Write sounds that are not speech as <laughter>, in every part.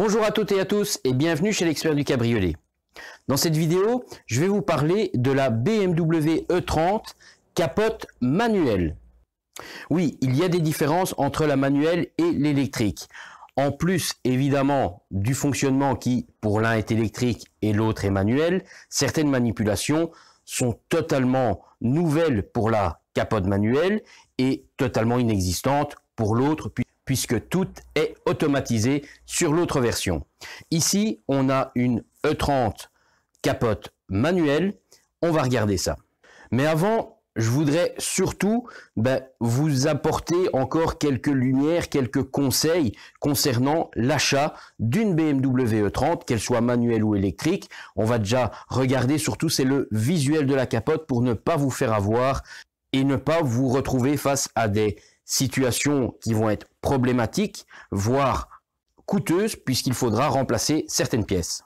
Bonjour à toutes et à tous et bienvenue chez l'expert du cabriolet. Dans cette vidéo, je vais vous parler de la BMW E30 capote manuelle. Oui, il y a des différences entre la manuelle et l'électrique. En plus, évidemment, du fonctionnement qui, pour l'un est électrique et l'autre est manuel, certaines manipulations sont totalement nouvelles pour la capote manuelle et totalement inexistantes pour l'autre, puisque tout est automatisé sur l'autre version. Ici, on a une E30 capote manuelle. On va regarder ça. Mais avant, je voudrais surtout ben, vous apporter encore quelques lumières, quelques conseils concernant l'achat d'une BMW E30, qu'elle soit manuelle ou électrique. On va déjà regarder surtout, c'est le visuel de la capote pour ne pas vous faire avoir et ne pas vous retrouver face à des situations qui vont être problématique, voire coûteuse, puisqu'il faudra remplacer certaines pièces.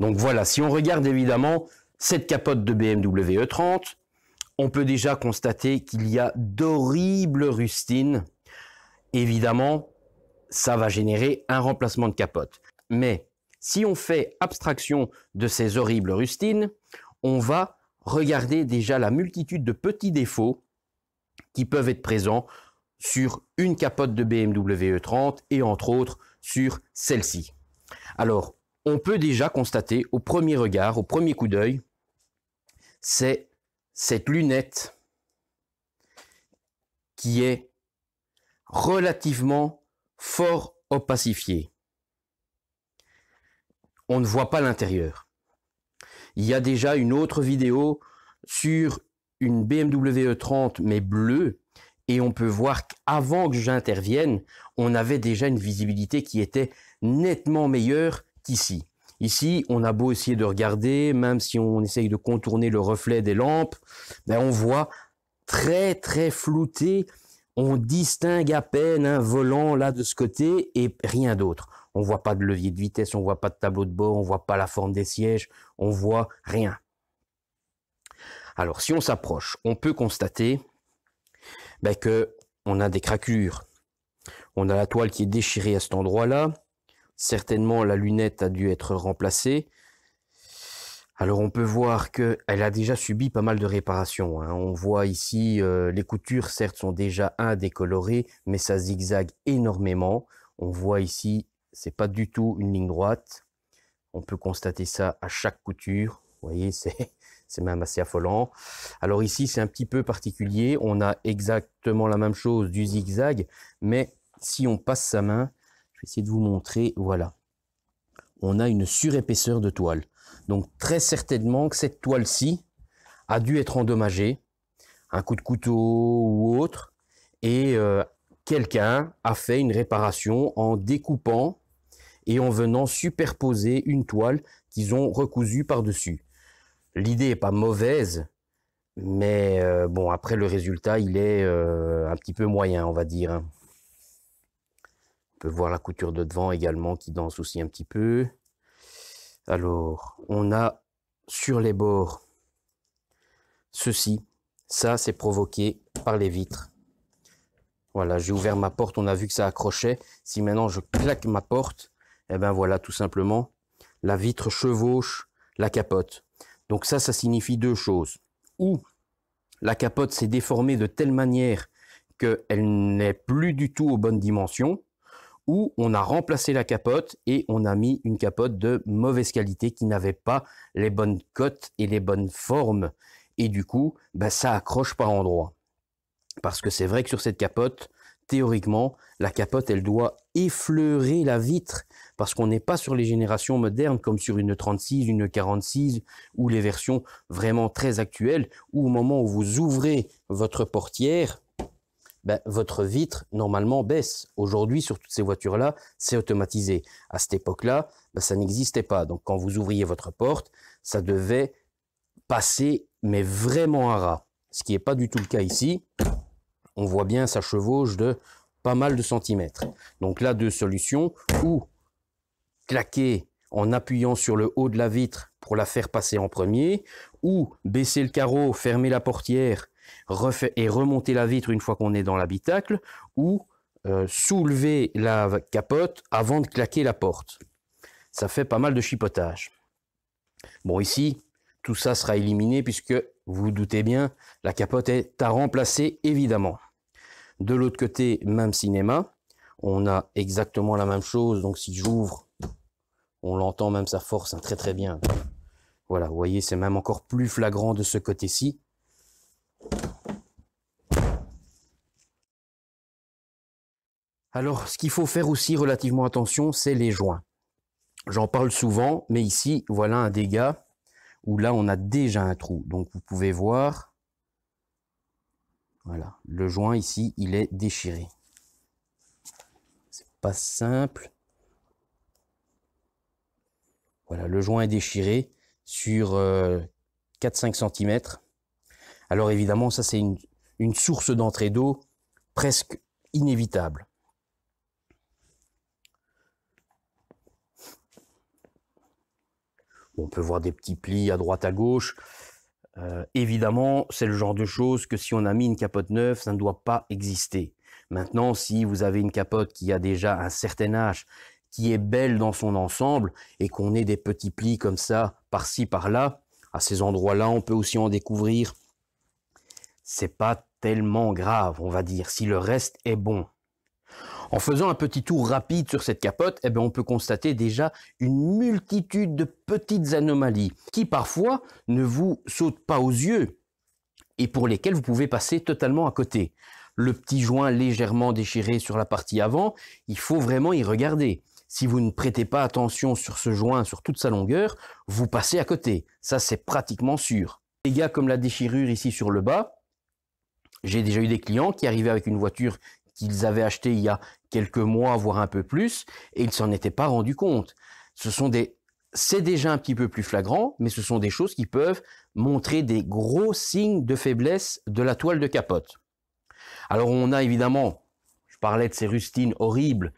Donc voilà, si on regarde évidemment cette capote de BMW E30, on peut déjà constater qu'il y a d'horribles rustines. Évidemment, ça va générer un remplacement de capote. Mais si on fait abstraction de ces horribles rustines, on va regarder déjà la multitude de petits défauts qui peuvent être présents sur une capote de BMW E30 et entre autres sur celle-ci. Alors, on peut déjà constater au premier regard, au premier coup d'œil, c'est cette lunette qui est relativement fort opacifiée. On ne voit pas l'intérieur. Il y a déjà une autre vidéo sur une BMW E30 mais bleue et on peut voir qu'avant que j'intervienne, on avait déjà une visibilité qui était nettement meilleure qu'ici. Ici, on a beau essayer de regarder, même si on essaye de contourner le reflet des lampes, ben, on voit très très flouté, on distingue à peine un volant là de ce côté et rien d'autre. On voit pas de levier de vitesse, on voit pas de tableau de bord, on voit pas la forme des sièges, on voit rien. Alors si on s'approche, on peut constater qu'on ben que on a des craquures. On a la toile qui est déchirée à cet endroit-là. Certainement, la lunette a dû être remplacée. Alors on peut voir qu'elle a déjà subi pas mal de réparations. Hein. On voit ici euh, les coutures, certes, sont déjà un mais ça zigzague énormément. On voit ici, c'est pas du tout une ligne droite. On peut constater ça à chaque couture. Vous voyez, <laughs> c'est c'est même assez affolant. Alors ici, c'est un petit peu particulier. On a exactement la même chose du zigzag, mais si on passe sa main, je vais essayer de vous montrer, voilà. On a une surépaisseur de toile. Donc très certainement que cette toile-ci a dû être endommagée, un coup de couteau ou autre, et euh, quelqu'un a fait une réparation en découpant et en venant superposer une toile qu'ils ont recousue par-dessus l'idée est pas mauvaise, mais euh, bon, après le résultat, il est euh, un petit peu moyen, on va dire. Hein. On peut voir la couture de devant également qui danse aussi un petit peu. Alors, on a sur les bords ceci. Ça, c'est provoqué par les vitres. Voilà, j'ai ouvert ma porte, on a vu que ça accrochait. Si maintenant je claque ma porte, et eh bien voilà, tout simplement, la vitre chevauche la capote. Donc ça, ça signifie deux choses. Ou la capote s'est déformée de telle manière qu'elle n'est plus du tout aux bonnes dimensions, ou on a remplacé la capote et on a mis une capote de mauvaise qualité qui n'avait pas les bonnes cotes et les bonnes formes. Et du coup, bah, ça accroche par endroits. Parce que c'est vrai que sur cette capote, théoriquement, la capote, elle doit effleurer la vitre parce qu'on n'est pas sur les générations modernes comme sur une 36, une 46 ou les versions vraiment très actuelles où au moment où vous ouvrez votre portière, ben, votre vitre normalement baisse. Aujourd'hui, sur toutes ces voitures-là, c'est automatisé. À cette époque-là, ben, ça n'existait pas. Donc quand vous ouvriez votre porte, ça devait passer, mais vraiment à ras. Ce qui n'est pas du tout le cas ici. On voit bien, ça chevauche de pas mal de centimètres. Donc là, deux solutions. Ou claquer en appuyant sur le haut de la vitre pour la faire passer en premier, ou baisser le carreau, fermer la portière et remonter la vitre une fois qu'on est dans l'habitacle, ou euh, soulever la capote avant de claquer la porte. Ça fait pas mal de chipotage. Bon, ici, tout ça sera éliminé puisque, vous vous doutez bien, la capote est à remplacer évidemment. De l'autre côté, même cinéma on a exactement la même chose. Donc si j'ouvre, on l'entend même sa force hein, très très bien. Voilà, vous voyez, c'est même encore plus flagrant de ce côté-ci. Alors, ce qu'il faut faire aussi relativement attention, c'est les joints. J'en parle souvent, mais ici, voilà un dégât où là, on a déjà un trou. Donc, vous pouvez voir, voilà, le joint ici, il est déchiré pas simple. Voilà, le joint est déchiré sur 4-5 euh, cm. Alors évidemment, ça c'est une, source d'entrée d'eau presque inévitable. On peut voir des petits plis à droite à gauche. Euh, évidemment, c'est le genre de choses que si on a mis une capote neuve, ça ne doit pas exister. Maintenant, si vous avez une capote qui a déjà un certain âge, qui est belle dans son ensemble, et qu'on ait des petits plis comme ça, par-ci, par-là, à ces endroits-là, on peut aussi en découvrir. C'est pas tellement grave, on va dire, si le reste est bon. En faisant un petit tour rapide sur cette capote, eh ben, on peut constater déjà une multitude de petites anomalies qui parfois ne vous sautent pas aux yeux et pour lesquelles vous pouvez passer totalement à côté le petit joint légèrement déchiré sur la partie avant, il faut vraiment y regarder. Si vous ne prêtez pas attention sur ce joint, sur toute sa longueur, vous passez à côté. Ça, c'est pratiquement sûr. Les gars, comme la déchirure ici sur le bas, j'ai déjà eu des clients qui arrivaient avec une voiture qu'ils avaient achetée il y a quelques mois, voire un peu plus, et ils s'en étaient pas rendus compte. Ce sont des, c'est déjà un petit peu plus flagrant, mais ce sont des choses qui peuvent montrer des gros signes de faiblesse de la toile de capote. Alors on a évidemment, je parlais de ces rustines horribles,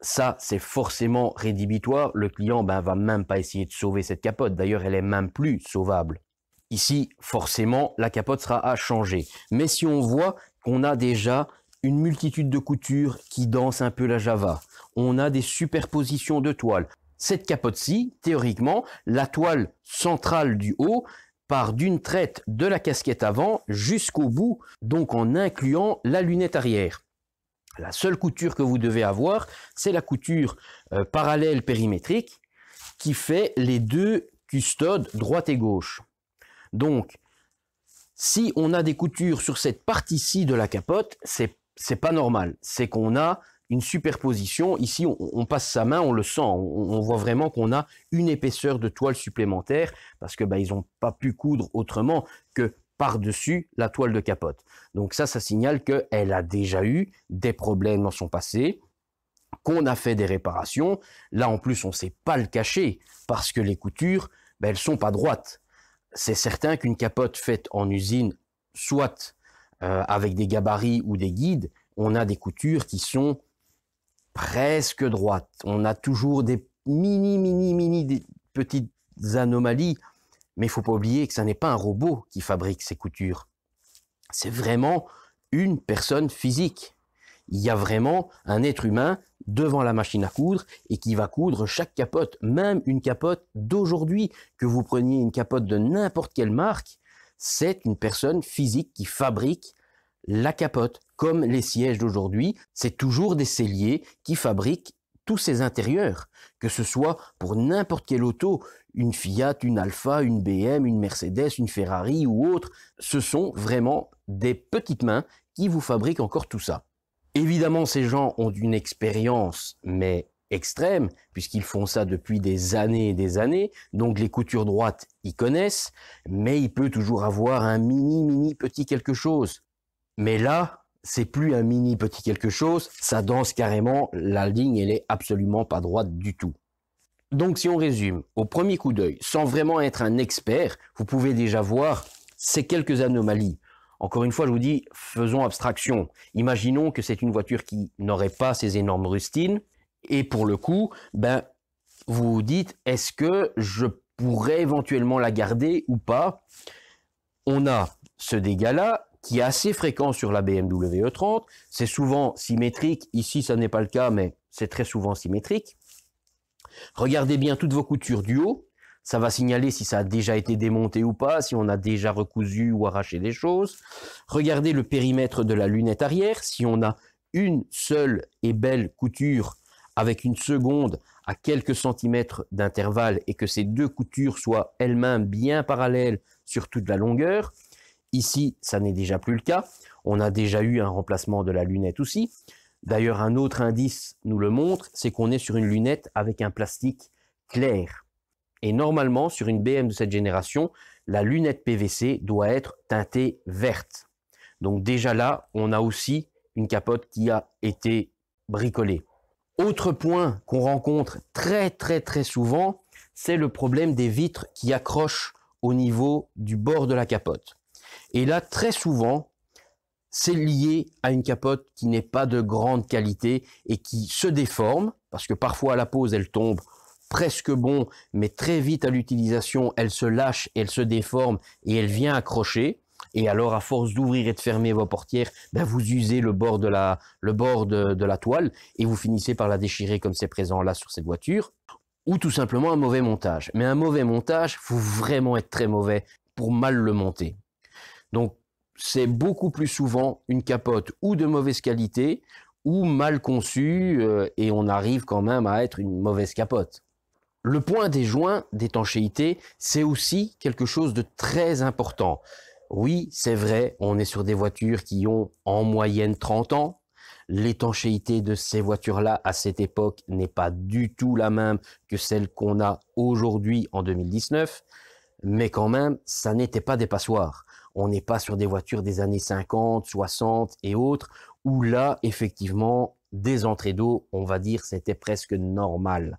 ça c'est forcément rédhibitoire, le client ben, va même pas essayer de sauver cette capote, d'ailleurs elle est même plus sauvable. Ici, forcément, la capote sera à changer. Mais si on voit qu'on a déjà une multitude de coutures qui dansent un peu la Java, on a des superpositions de toiles. Cette capote-ci, théoriquement, la toile centrale du haut, part d'une traite de la casquette avant jusqu'au bout, donc en incluant la lunette arrière. La seule couture que vous devez avoir, c'est la couture euh, parallèle périmétrique qui fait les deux custodes droite et gauche. Donc, si on a des coutures sur cette partie-ci de la capote, c'est pas normal. C'est qu'on a une superposition. Ici, on, passe sa main, on le sent, on, voit vraiment qu'on a une épaisseur de toile supplémentaire parce que bah, ils n'ont pas pu coudre autrement que par-dessus la toile de capote. Donc ça, ça signale qu'elle a déjà eu des problèmes dans son passé, qu'on a fait des réparations. Là, en plus, on sait pas le cacher parce que les coutures, bah, elles sont pas droites. C'est certain qu'une capote faite en usine, soit euh, avec des gabarits ou des guides, on a des coutures qui sont presque droite. On a toujours des mini, mini, mini des petites anomalies, mais il ne faut pas oublier que ce n'est pas un robot qui fabrique ces coutures. C'est vraiment une personne physique. Il y a vraiment un être humain devant la machine à coudre et qui va coudre chaque capote, même une capote d'aujourd'hui. Que vous preniez une capote de n'importe quelle marque, c'est une personne physique qui fabrique la capote, comme les sièges d'aujourd'hui, c'est toujours des celliers qui fabriquent tous ces intérieurs, que ce soit pour n'importe quelle auto, une Fiat, une Alfa, une BM, une Mercedes, une Ferrari ou autre, ce sont vraiment des petites mains qui vous fabriquent encore tout ça. Évidemment, ces gens ont une expérience, mais extrême, puisqu'ils font ça depuis des années et des années, donc les coutures droites ils connaissent, mais il peut toujours avoir un mini, mini, petit quelque chose. Mais là, c'est plus un mini petit quelque chose, ça danse carrément, la ligne elle est absolument pas droite du tout. Donc si on résume, au premier coup d'œil, sans vraiment être un expert, vous pouvez déjà voir ces quelques anomalies. Encore une fois, je vous dis, faisons abstraction. Imaginons que c'est une voiture qui n'aurait pas ces énormes rustines, et pour le coup, ben, vous vous dites, est-ce que je pourrais éventuellement la garder ou pas On a ce dégât-là, qui est assez fréquent sur la BMW E30. C'est souvent symétrique. Ici, ça n'est pas le cas, mais c'est très souvent symétrique. Regardez bien toutes vos coutures du haut. Ça va signaler si ça a déjà été démonté ou pas, si on a déjà recousu ou arraché des choses. Regardez le périmètre de la lunette arrière. Si on a une seule et belle couture avec une seconde à quelques centimètres d'intervalle et que ces deux coutures soient elles-mêmes bien parallèles sur toute la longueur, Ici, ça n'est déjà plus le cas. On a déjà eu un remplacement de la lunette aussi. D'ailleurs, un autre indice nous le montre, c'est qu'on est sur une lunette avec un plastique clair. Et normalement, sur une BM de cette génération, la lunette PVC doit être teintée verte. Donc déjà là, on a aussi une capote qui a été bricolée. Autre point qu'on rencontre très très très souvent, c'est le problème des vitres qui accrochent au niveau du bord de la capote. Et là, très souvent, c'est lié à une capote qui n'est pas de grande qualité et qui se déforme, parce que parfois à la pose, elle tombe presque bon, mais très vite à l'utilisation, elle se lâche, elle se déforme et elle vient accrocher. Et alors, à force d'ouvrir et de fermer vos portières, ben vous usez le bord, de la, de la toile et vous finissez par la déchirer comme c'est présent là sur cette voiture. Ou tout simplement un mauvais montage. Mais un mauvais montage, faut vraiment être très mauvais pour mal le monter. Donc, c'est beaucoup plus souvent une capote ou de mauvaise qualité ou mal conçue euh, et on arrive quand même à être une mauvaise capote. Le point des joints d'étanchéité, c'est aussi quelque chose de très important. Oui, c'est vrai, on est sur des voitures qui ont en moyenne 30 ans. L'étanchéité de ces voitures-là à cette époque n'est pas du tout la même que celle qu'on a aujourd'hui en 2019. Mais quand même, ça n'était pas des passoires. On n'est pas sur des voitures des années 50, 60 et autres, où là, effectivement, des entrées d'eau, on va dire, c'était presque normal.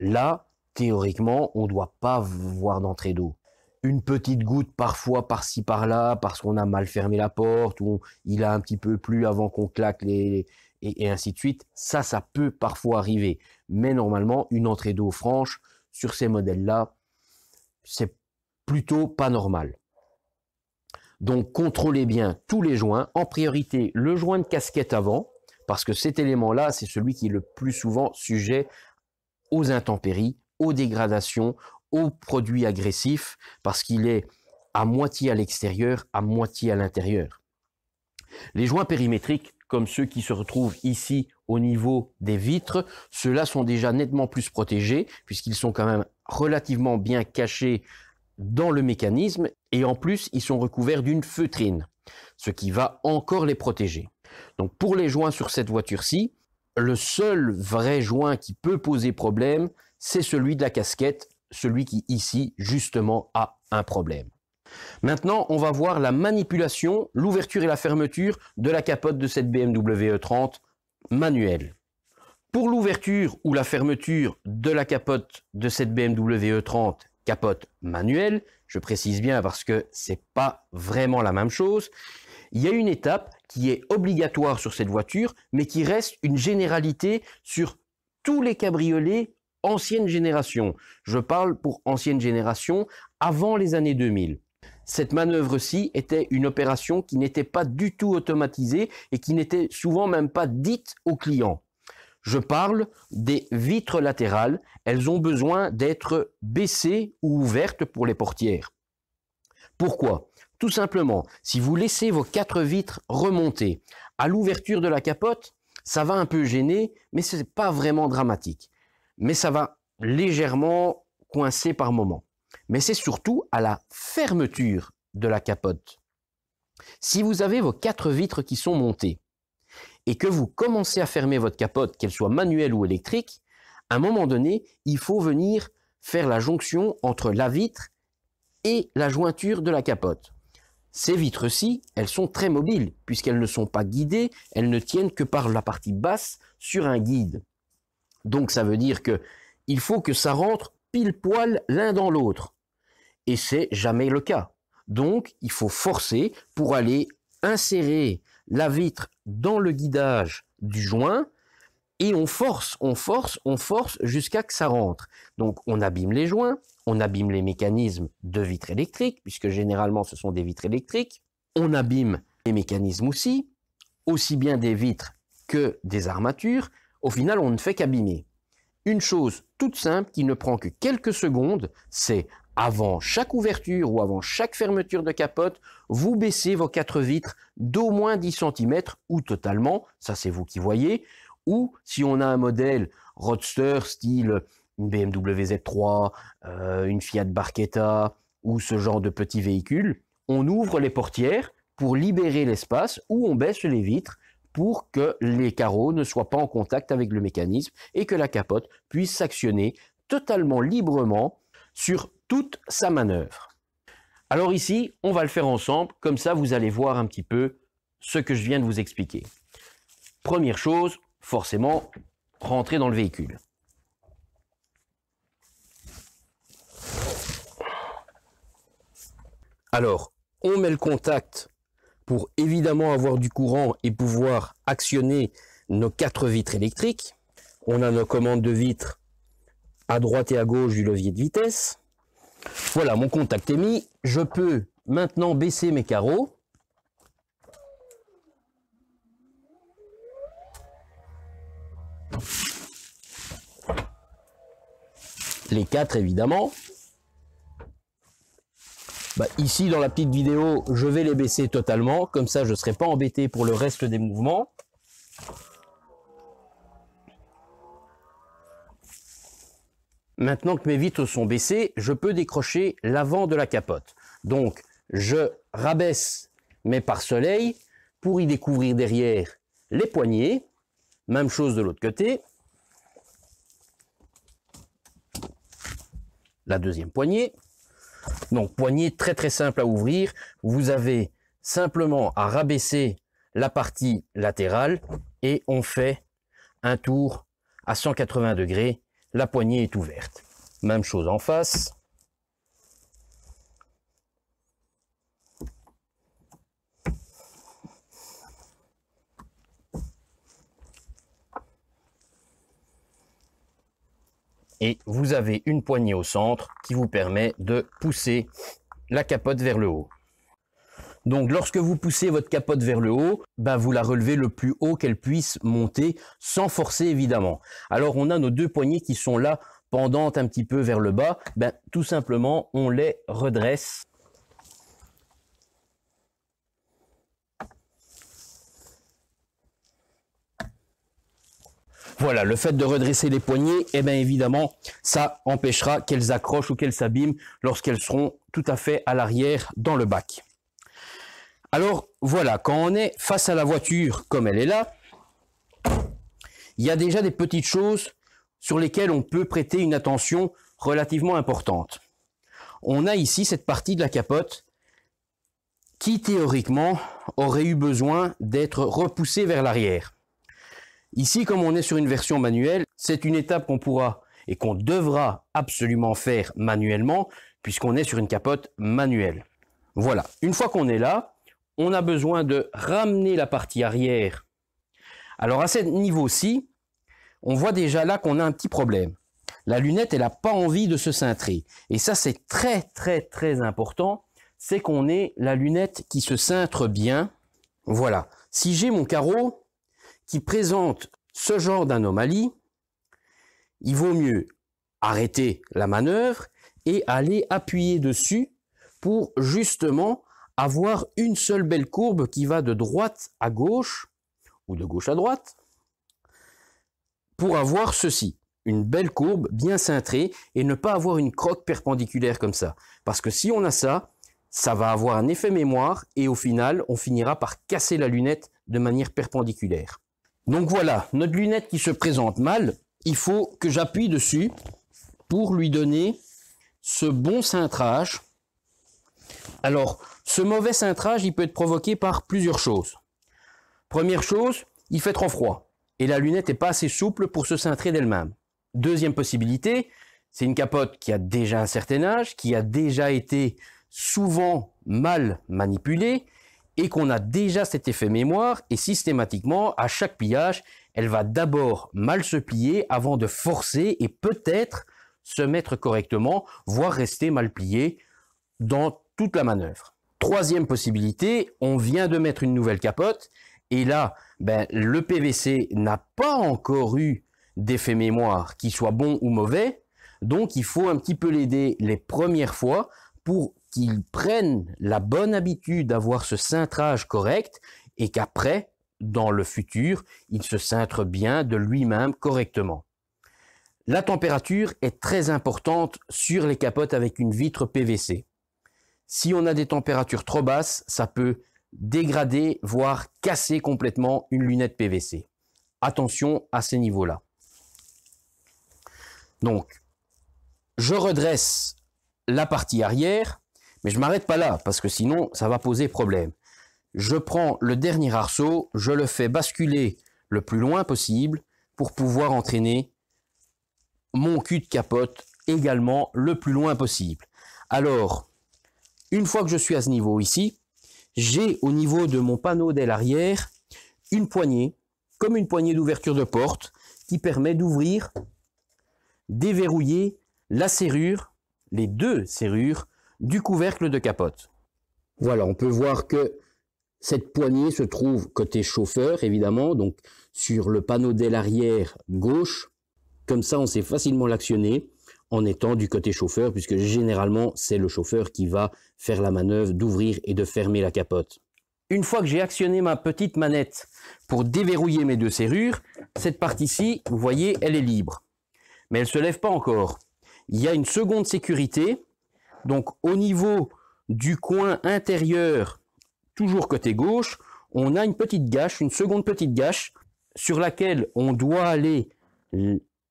Là, théoriquement, on ne doit pas voir d'entrée d'eau. Une petite goutte parfois par-ci par-là, parce qu'on a mal fermé la porte, ou il a un petit peu plu avant qu'on claque les, et, et, ainsi de suite. Ça, ça peut parfois arriver. Mais normalement, une entrée d'eau franche sur ces modèles-là, c'est plutôt pas normal. Donc contrôlez bien tous les joints, en priorité le joint de casquette avant, parce que cet élément-là, c'est celui qui est le plus souvent sujet aux intempéries, aux dégradations, aux produits agressifs, parce qu'il est à moitié à l'extérieur, à moitié à l'intérieur. Les joints périmétriques, comme ceux qui se retrouvent ici au niveau des vitres, ceux-là sont déjà nettement plus protégés, puisqu'ils sont quand même relativement bien cachés dans le mécanisme et en plus, ils sont recouverts d'une feutrine, ce qui va encore les protéger. Donc pour les joints sur cette voiture-ci, le seul vrai joint qui peut poser problème, c'est celui de la casquette, celui qui ici justement a un problème. Maintenant, on va voir la manipulation, l'ouverture et la fermeture de la capote de cette BMW E30 manuelle. Pour l'ouverture ou la fermeture de la capote de cette BMW E30 capote manuelle. Je précise bien parce que n'est pas vraiment la même chose. Il y a une étape qui est obligatoire sur cette voiture, mais qui reste une généralité sur tous les cabriolets anciennes génération. Je parle pour ancienne génération avant les années 2000. Cette manœuvre-ci était une opération qui n'était pas du tout automatisée et qui n'était souvent même pas dite au client. Je parle des vitres latérales. Elles ont besoin d'être baissées ou ouvertes pour les portières. Pourquoi Tout simplement, si vous laissez vos quatre vitres remonter à l'ouverture de la capote, ça va un peu gêner, mais ce n'est pas vraiment dramatique. Mais ça va légèrement coincer par moment. Mais c'est surtout à la fermeture de la capote. Si vous avez vos quatre vitres qui sont montées, et que vous commencez à fermer votre capote, qu'elle soit manuelle ou électrique, à un moment donné, il faut venir faire la jonction entre la vitre et la jointure de la capote. Ces vitres-ci, elles sont très mobiles, puisqu'elles ne sont pas guidées, elles ne tiennent que par la partie basse sur un guide. Donc ça veut dire que il faut que ça rentre pile poil l'un dans l'autre. Et c'est jamais le cas. Donc il faut forcer pour aller insérer la vitre dans le guidage du joint et on force, on force, on force jusqu'à que ça rentre. Donc on abîme les joints, on abîme les mécanismes de vitres électriques, puisque généralement ce sont des vitres électriques, on abîme les mécanismes aussi, aussi bien des vitres que des armatures, au final on ne fait qu'abîmer. Une chose toute simple qui ne prend que quelques secondes, c'est avant chaque ouverture ou avant chaque fermeture de capote, vous baissez vos quatre vitres d'au moins 10 cm ou totalement, ça c'est vous qui voyez, ou si on a un modèle roadster style une BMW Z3, euh, une Fiat Barchetta ou ce genre de petit véhicule, on ouvre les portières pour libérer l'espace ou on baisse les vitres pour que les carreaux ne soient pas en contact avec le mécanisme et que la capote puisse s'actionner totalement librement sur toute sa manœuvre. Alors ici, on va le faire ensemble, comme ça vous allez voir un petit peu ce que je viens de vous expliquer. Première chose, forcément, rentrer dans le véhicule. Alors, on met le contact pour évidemment avoir du courant et pouvoir actionner nos quatre vitres électriques. On a nos commandes de vitres à droite et à gauche du levier de vitesse. Voilà, mon contact est mis. Je peux maintenant baisser mes carreaux. Les quatre, évidemment. Bah, ici, dans la petite vidéo, je vais les baisser totalement. Comme ça, je ne serai pas embêté pour le reste des mouvements. Maintenant que mes vitres sont baissées, je peux décrocher l'avant de la capote. Donc, je rabaisse mes pare-soleil pour y découvrir derrière les poignées. Même chose de l'autre côté. La deuxième poignée. Donc, poignée très très simple à ouvrir. Vous avez simplement à rabaisser la partie latérale et on fait un tour à 180 degrés la poignée est ouverte. Même chose en face. Et vous avez une poignée au centre qui vous permet de pousser la capote vers le haut. Donc lorsque vous poussez votre capote vers le haut, ben, vous la relevez le plus haut qu'elle puisse monter, sans forcer évidemment. Alors on a nos deux poignées qui sont là, pendantes un petit peu vers le bas. Ben, tout simplement, on les redresse. Voilà, le fait de redresser les poignées, eh bien évidemment, ça empêchera qu'elles accrochent ou qu'elles s'abîment lorsqu'elles seront tout à fait à l'arrière dans le bac. Alors voilà, quand on est face à la voiture comme elle est là, il y a déjà des petites choses sur lesquelles on peut prêter une attention relativement importante. On a ici cette partie de la capote qui théoriquement aurait eu besoin d'être repoussée vers l'arrière. Ici, comme on est sur une version manuelle, c'est une étape qu'on pourra et qu'on devra absolument faire manuellement puisqu'on est sur une capote manuelle. Voilà, une fois qu'on est là, on a besoin de ramener la partie arrière. Alors à ce niveau-ci, on voit déjà là qu'on a un petit problème. La lunette, elle n'a pas envie de se cintrer. Et ça, c'est très, très, très important. C'est qu'on ait la lunette qui se cintre bien. Voilà. Si j'ai mon carreau qui présente ce genre d'anomalie, il vaut mieux arrêter la manœuvre et aller appuyer dessus pour justement avoir une seule belle courbe qui va de droite à gauche, ou de gauche à droite, pour avoir ceci, une belle courbe bien cintrée, et ne pas avoir une croque perpendiculaire comme ça. Parce que si on a ça, ça va avoir un effet mémoire, et au final, on finira par casser la lunette de manière perpendiculaire. Donc voilà, notre lunette qui se présente mal, il faut que j'appuie dessus pour lui donner ce bon cintrage alors, ce mauvais cintrage, il peut être provoqué par plusieurs choses. Première chose, il fait trop froid et la lunette n'est pas assez souple pour se cintrer d'elle-même. Deuxième possibilité, c'est une capote qui a déjà un certain âge, qui a déjà été souvent mal manipulée et qu'on a déjà cet effet mémoire et systématiquement, à chaque pillage, elle va d'abord mal se plier avant de forcer et peut-être se mettre correctement, voire rester mal pliée dans la manœuvre. Troisième possibilité, on vient de mettre une nouvelle capote et là, ben, le PVC n'a pas encore eu d'effet mémoire, qui soit bon ou mauvais, donc il faut un petit peu l'aider les premières fois pour qu'il prenne la bonne habitude d'avoir ce cintrage correct et qu'après, dans le futur, il se cintre bien de lui-même correctement. La température est très importante sur les capotes avec une vitre PVC. Si on a des températures trop basses, ça peut dégrader, voire casser complètement une lunette PVC. Attention à ces niveaux-là. Donc, je redresse la partie arrière, mais je m'arrête pas là, parce que sinon, ça va poser problème. Je prends le dernier arceau, je le fais basculer le plus loin possible pour pouvoir entraîner mon cul de capote également le plus loin possible. Alors, une fois que je suis à ce niveau ici, j'ai au niveau de mon panneau d'aile arrière une poignée, comme une poignée d'ouverture de porte, qui permet d'ouvrir, déverrouiller la serrure, les deux serrures du couvercle de capote. Voilà, on peut voir que cette poignée se trouve côté chauffeur, évidemment, donc sur le panneau d'aile arrière gauche. Comme ça, on sait facilement l'actionner en étant du côté chauffeur, puisque généralement c'est le chauffeur qui va faire la manœuvre d'ouvrir et de fermer la capote. Une fois que j'ai actionné ma petite manette pour déverrouiller mes deux serrures, cette partie-ci, vous voyez, elle est libre. Mais elle ne se lève pas encore. Il y a une seconde sécurité. Donc au niveau du coin intérieur, toujours côté gauche, on a une petite gâche, une seconde petite gâche sur laquelle on doit aller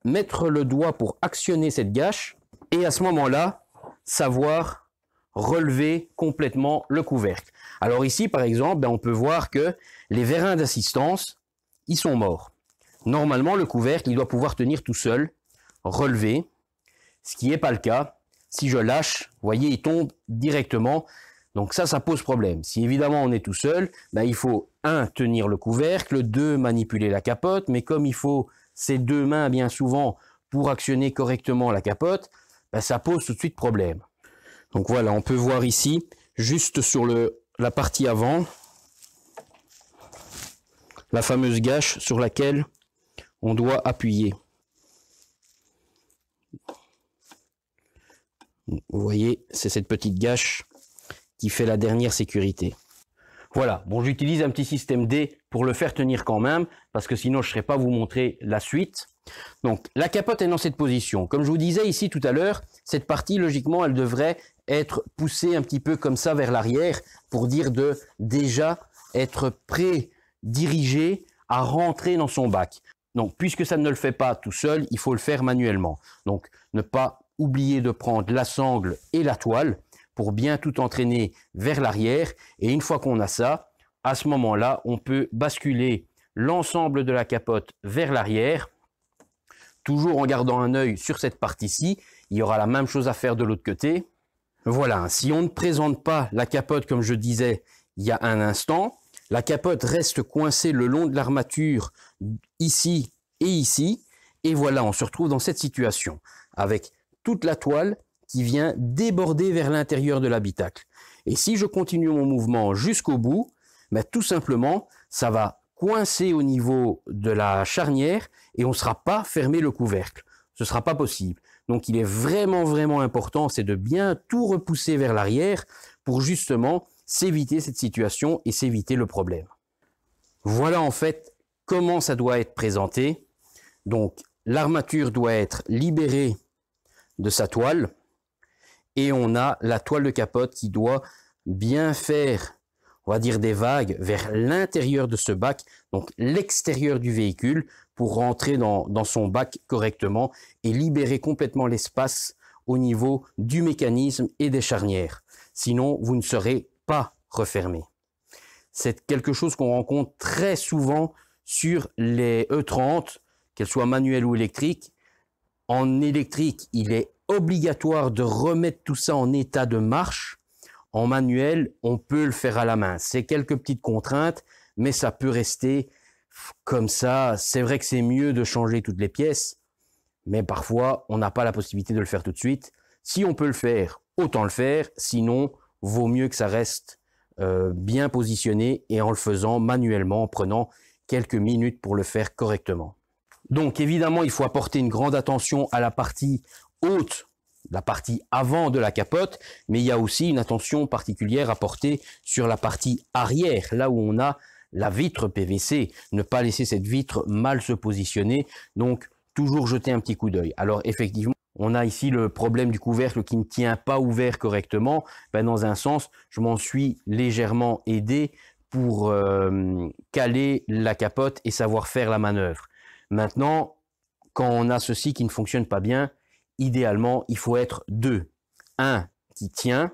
mettre le doigt pour actionner cette gâche et à ce moment-là, savoir relever complètement le couvercle. Alors ici, par exemple, ben, on peut voir que les vérins d'assistance, ils sont morts. Normalement, le couvercle, il doit pouvoir tenir tout seul, relever, ce qui n'est pas le cas. Si je lâche, vous voyez, il tombe directement. Donc ça, ça pose problème. Si évidemment on est tout seul, ben, il faut 1. tenir le couvercle, 2. manipuler la capote, mais comme il faut ces deux mains bien souvent pour actionner correctement la capote, bah, ça pose tout de suite problème. Donc voilà, on peut voir ici, juste sur le, la partie avant, la fameuse gâche sur laquelle on doit appuyer. Vous voyez, c'est cette petite gâche qui fait la dernière sécurité. Voilà, bon j'utilise un petit système D pour le faire tenir quand même, parce que sinon je ne serais pas vous montrer la suite. Donc la capote est dans cette position. Comme je vous disais ici tout à l'heure, cette partie logiquement elle devrait être poussée un petit peu comme ça vers l'arrière pour dire de déjà être pré dirigé à rentrer dans son bac. Donc puisque ça ne le fait pas tout seul, il faut le faire manuellement. Donc ne pas oublier de prendre la sangle et la toile bien tout entraîner vers l'arrière. Et une fois qu'on a ça, à ce moment-là, on peut basculer l'ensemble de la capote vers l'arrière, toujours en gardant un œil sur cette partie-ci. Il y aura la même chose à faire de l'autre côté. Voilà, si on ne présente pas la capote comme je disais il y a un instant, la capote reste coincée le long de l'armature ici et ici. Et voilà, on se retrouve dans cette situation avec toute la toile qui vient déborder vers l'intérieur de l'habitacle. Et si je continue mon mouvement jusqu'au bout, ben tout simplement, ça va coincer au niveau de la charnière et on ne sera pas fermé le couvercle. Ce ne sera pas possible. Donc il est vraiment, vraiment important, c'est de bien tout repousser vers l'arrière pour justement s'éviter cette situation et s'éviter le problème. Voilà en fait comment ça doit être présenté. Donc l'armature doit être libérée de sa toile et on a la toile de capote qui doit bien faire, on va dire des vagues vers l'intérieur de ce bac, donc l'extérieur du véhicule, pour rentrer dans, son bac correctement et libérer complètement l'espace au niveau du mécanisme et des charnières. Sinon, vous ne serez pas refermé. C'est quelque chose qu'on rencontre très souvent sur les E30, qu'elles soient manuelles ou électriques. En électrique, il est obligatoire de remettre tout ça en état de marche. En manuel, on peut le faire à la main. C'est quelques petites contraintes, mais ça peut rester comme ça. C'est vrai que c'est mieux de changer toutes les pièces, mais parfois, on n'a pas la possibilité de le faire tout de suite. Si on peut le faire, autant le faire. Sinon, vaut mieux que ça reste euh, bien positionné et en le faisant manuellement, en prenant quelques minutes pour le faire correctement. Donc évidemment, il faut apporter une grande attention à la partie haute, la partie avant de la capote, mais il y a aussi une attention particulière à porter sur la partie arrière, là où on a la vitre PVC, ne pas laisser cette vitre mal se positionner, donc toujours jeter un petit coup d'œil. Alors effectivement, on a ici le problème du couvercle qui ne tient pas ouvert correctement. Ben, dans un sens, je m'en suis légèrement aidé pour euh, caler la capote et savoir faire la manœuvre. Maintenant, quand on a ceci qui ne fonctionne pas bien, idéalement, il faut être deux. Un qui tient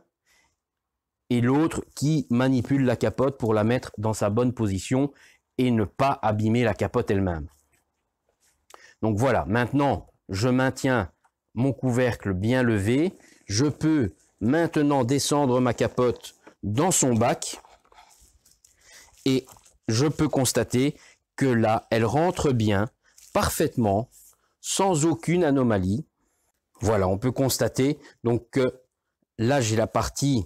et l'autre qui manipule la capote pour la mettre dans sa bonne position et ne pas abîmer la capote elle-même. Donc voilà, maintenant, je maintiens mon couvercle bien levé. Je peux maintenant descendre ma capote dans son bac et je peux constater que là, elle rentre bien, parfaitement, sans aucune anomalie. Voilà, on peut constater donc que là j'ai la partie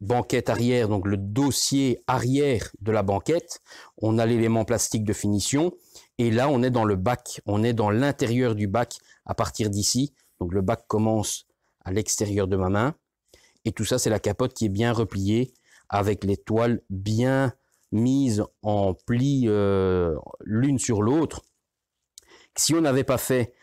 banquette arrière, donc le dossier arrière de la banquette. On a l'élément plastique de finition. Et là, on est dans le bac. On est dans l'intérieur du bac à partir d'ici. Donc le bac commence à l'extérieur de ma main. Et tout ça, c'est la capote qui est bien repliée avec les toiles bien mises en plis euh, l'une sur l'autre. Si on n'avait pas fait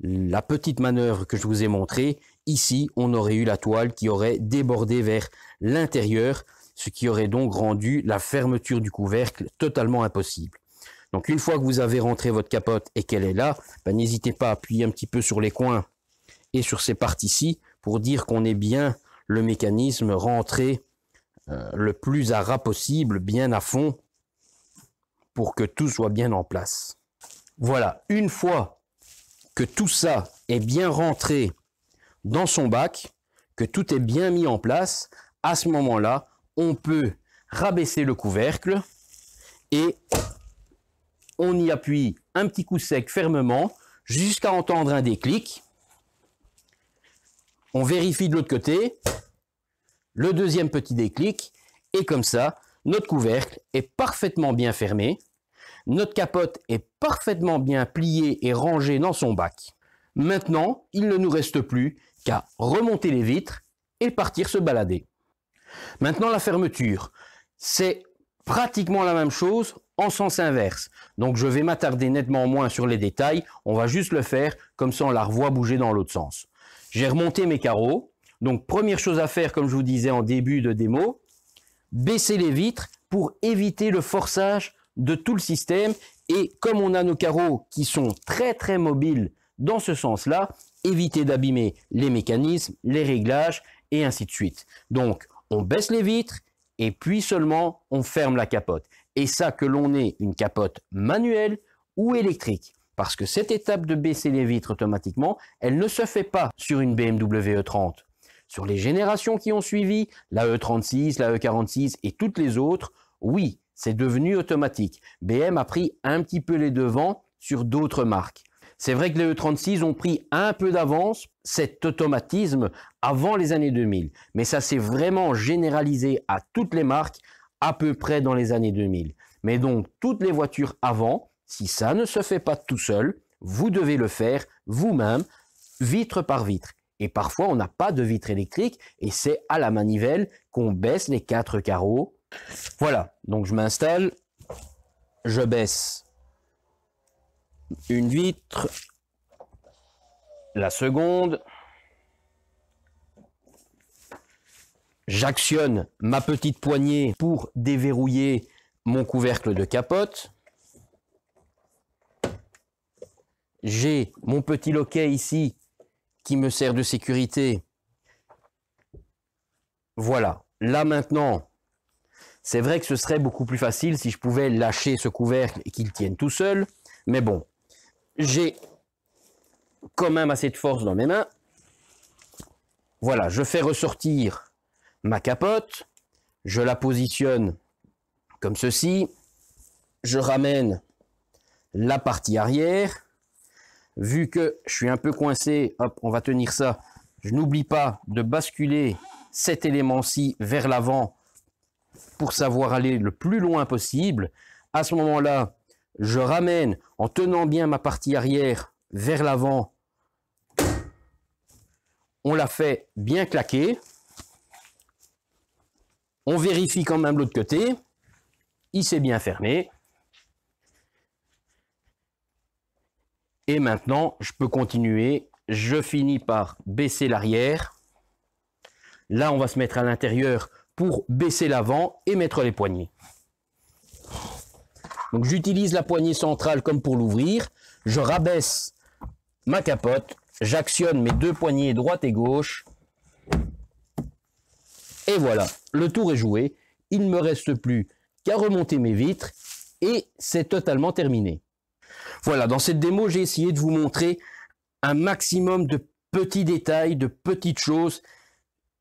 la petite manœuvre que je vous ai montrée, ici, on aurait eu la toile qui aurait débordé vers l'intérieur, ce qui aurait donc rendu la fermeture du couvercle totalement impossible. Donc une fois que vous avez rentré votre capote et qu'elle est là, ben, n'hésitez pas à appuyer un petit peu sur les coins et sur ces parties-ci pour dire qu'on est bien le mécanisme rentré euh, le plus à ras possible, bien à fond, pour que tout soit bien en place. Voilà, une fois que tout ça est bien rentré dans son bac, que tout est bien mis en place, à ce moment-là, on peut rabaisser le couvercle et on y appuie un petit coup sec fermement jusqu'à entendre un déclic. On vérifie de l'autre côté, le deuxième petit déclic, et comme ça, notre couvercle est parfaitement bien fermé. Notre capote est parfaitement bien pliée et rangée dans son bac. Maintenant, il ne nous reste plus qu'à remonter les vitres et partir se balader. Maintenant, la fermeture. C'est pratiquement la même chose en sens inverse. Donc je vais m'attarder nettement moins sur les détails, on va juste le faire comme ça on la revoit bouger dans l'autre sens. J'ai remonté mes carreaux, donc première chose à faire comme je vous disais en début de démo, baisser les vitres pour éviter le forçage de tout le système. Et comme on a nos carreaux qui sont très très mobiles dans ce sens-là, éviter d'abîmer les mécanismes, les réglages et ainsi de suite. Donc on baisse les vitres et puis seulement on ferme la capote. Et ça que l'on ait une capote manuelle ou électrique. Parce que cette étape de baisser les vitres automatiquement, elle ne se fait pas sur une BMW E30. Sur les générations qui ont suivi, la E36, la E46 et toutes les autres, oui, c'est devenu automatique. BM a pris un petit peu les devants sur d'autres marques. C'est vrai que les E36 ont pris un peu d'avance cet automatisme avant les années 2000, mais ça s'est vraiment généralisé à toutes les marques à peu près dans les années 2000. Mais donc toutes les voitures avant, si ça ne se fait pas tout seul, vous devez le faire vous-même, vitre par vitre. Et parfois on n'a pas de vitre électrique et c'est à la manivelle qu'on baisse les quatre carreaux voilà, donc je m'installe, je baisse une vitre, la seconde, j'actionne ma petite poignée pour déverrouiller mon couvercle de capote. J'ai mon petit loquet ici qui me sert de sécurité. Voilà. Là maintenant, c'est vrai que ce serait beaucoup plus facile si je pouvais lâcher ce couvercle et qu'il tienne tout seul, mais bon, j'ai quand même assez de force dans mes mains. Voilà, je fais ressortir ma capote, je la positionne comme ceci, je ramène la partie arrière. Vu que je suis un peu coincé, hop, on va tenir ça. Je n'oublie pas de basculer cet élément-ci vers l'avant pour savoir aller le plus loin possible. À ce moment-là, je ramène en tenant bien ma partie arrière vers l'avant. On la fait bien claquer. On vérifie quand même l'autre côté. Il s'est bien fermé. Et maintenant, je peux continuer. Je finis par baisser l'arrière. Là, on va se mettre à l'intérieur pour baisser l'avant et mettre les poignées. Donc j'utilise la poignée centrale comme pour l'ouvrir. Je rabaisse ma capote. J'actionne mes deux poignées droite et gauche. Et voilà, le tour est joué. Il ne me reste plus qu'à remonter mes vitres et c'est totalement terminé. Voilà, dans cette démo, j'ai essayé de vous montrer un maximum de petits détails, de petites choses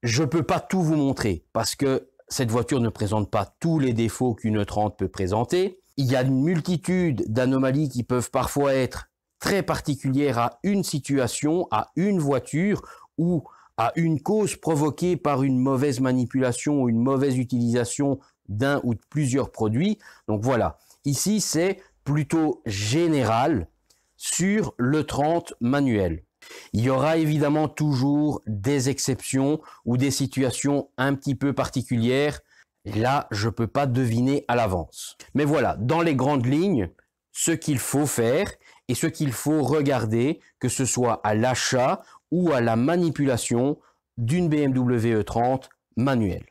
je ne peux pas tout vous montrer parce que cette voiture ne présente pas tous les défauts qu'une 30 peut présenter. Il y a une multitude d'anomalies qui peuvent parfois être très particulières à une situation, à une voiture ou à une cause provoquée par une mauvaise manipulation ou une mauvaise utilisation d'un ou de plusieurs produits. Donc voilà, ici c'est plutôt général sur le 30 manuel. Il y aura évidemment toujours des exceptions ou des situations un petit peu particulières. Là, je ne peux pas deviner à l'avance. Mais voilà, dans les grandes lignes, ce qu'il faut faire et ce qu'il faut regarder, que ce soit à l'achat ou à la manipulation d'une BMW E30 manuelle.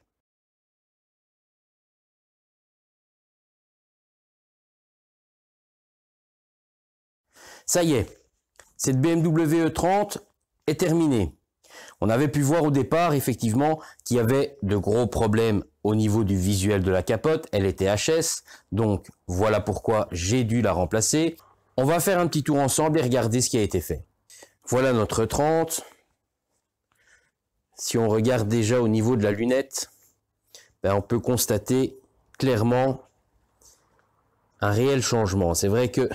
Ça y est, cette BMW E30 est terminée. On avait pu voir au départ effectivement qu'il y avait de gros problèmes au niveau du visuel de la capote, elle était HS, donc voilà pourquoi j'ai dû la remplacer. On va faire un petit tour ensemble et regarder ce qui a été fait. Voilà notre 30. E si on regarde déjà au niveau de la lunette, ben, on peut constater clairement un réel changement. C'est vrai que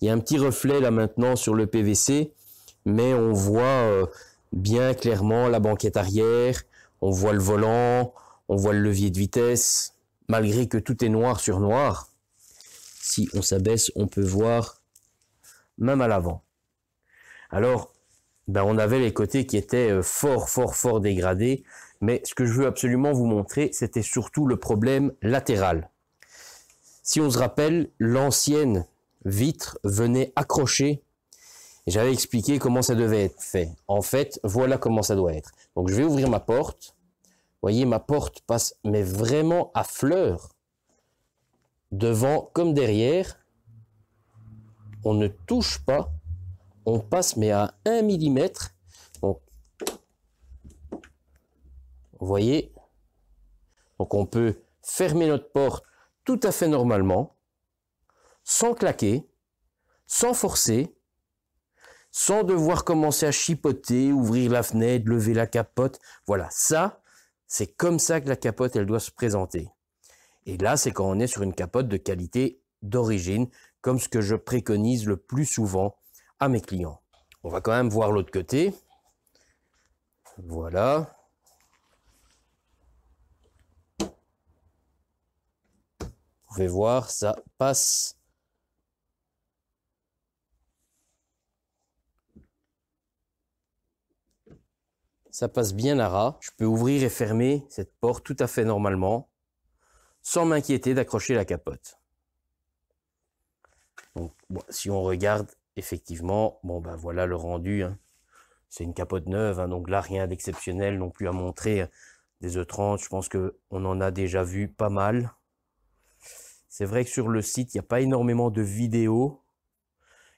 il y a un petit reflet là maintenant sur le PVC, mais on voit euh, bien clairement la banquette arrière, on voit le volant, on voit le levier de vitesse, malgré que tout est noir sur noir. Si on s'abaisse, on peut voir même à l'avant. Alors, ben on avait les côtés qui étaient euh, fort, fort, fort dégradés. Mais ce que je veux absolument vous montrer, c'était surtout le problème latéral. Si on se rappelle, l'ancienne Vitre venait accrocher. j'avais expliqué comment ça devait être fait. En fait, voilà comment ça doit être. Donc je vais ouvrir ma porte. Vous voyez, ma porte passe, mais vraiment à fleur. Devant comme derrière. On ne touche pas. On passe, mais à 1 mm. Donc, vous voyez. Donc on peut fermer notre porte tout à fait normalement sans claquer, sans forcer, sans devoir commencer à chipoter, ouvrir la fenêtre, lever la capote. Voilà, ça, c'est comme ça que la capote, elle doit se présenter. Et là, c'est quand on est sur une capote de qualité d'origine, comme ce que je préconise le plus souvent à mes clients. On va quand même voir l'autre côté. Voilà. Vous pouvez voir, ça passe ça passe bien à ras. Je peux ouvrir et fermer cette porte tout à fait normalement, sans m'inquiéter d'accrocher la capote. Donc, si on regarde, effectivement, bon ben voilà le rendu. Hein. C'est une capote neuve, hein, donc là rien d'exceptionnel non plus à montrer. Hein. Des E30, je pense que on en a déjà vu pas mal. C'est vrai que sur le site, il n'y a pas énormément de vidéos,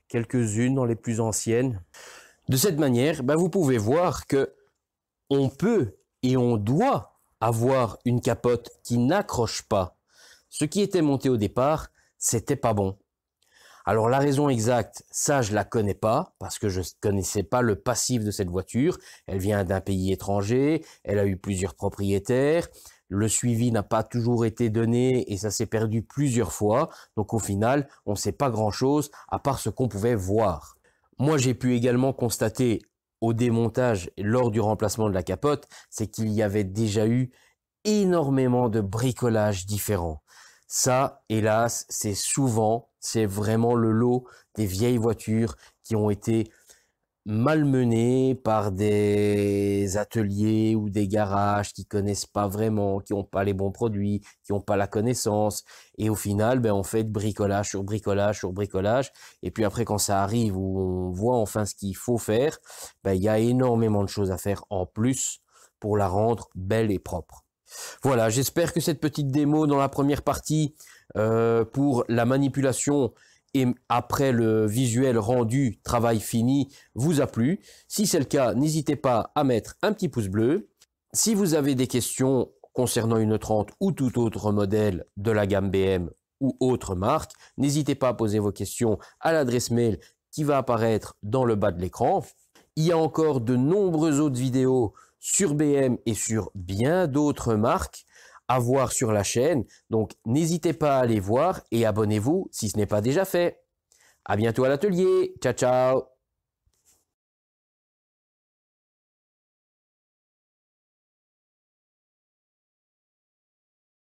quelques-unes dans les plus anciennes. De cette manière, ben, vous pouvez voir que on peut et on doit avoir une capote qui n'accroche pas. Ce qui était monté au départ, c'était pas bon. Alors la raison exacte, ça je la connais pas parce que je connaissais pas le passif de cette voiture. Elle vient d'un pays étranger, elle a eu plusieurs propriétaires, le suivi n'a pas toujours été donné et ça s'est perdu plusieurs fois. Donc au final, on sait pas grand chose à part ce qu'on pouvait voir. Moi j'ai pu également constater au démontage lors du remplacement de la capote, c'est qu'il y avait déjà eu énormément de bricolages différents. Ça, hélas, c'est souvent, c'est vraiment le lot des vieilles voitures qui ont été malmené par des ateliers ou des garages qui connaissent pas vraiment, qui n'ont pas les bons produits, qui n'ont pas la connaissance. Et au final, ben, on fait de bricolage sur bricolage sur bricolage. Et puis après, quand ça arrive où on voit enfin ce qu'il faut faire, ben, il y a énormément de choses à faire en plus pour la rendre belle et propre. Voilà, j'espère que cette petite démo dans la première partie euh, pour la manipulation et après le visuel rendu, travail fini, vous a plu. Si c'est le cas, n'hésitez pas à mettre un petit pouce bleu. Si vous avez des questions concernant une 30 ou tout autre modèle de la gamme BM ou autre marque, n'hésitez pas à poser vos questions à l'adresse mail qui va apparaître dans le bas de l'écran. Il y a encore de nombreuses autres vidéos sur BM et sur bien d'autres marques à voir sur la chaîne. Donc n'hésitez pas à aller voir et abonnez-vous si ce n'est pas déjà fait. À bientôt à l'atelier. Ciao ciao.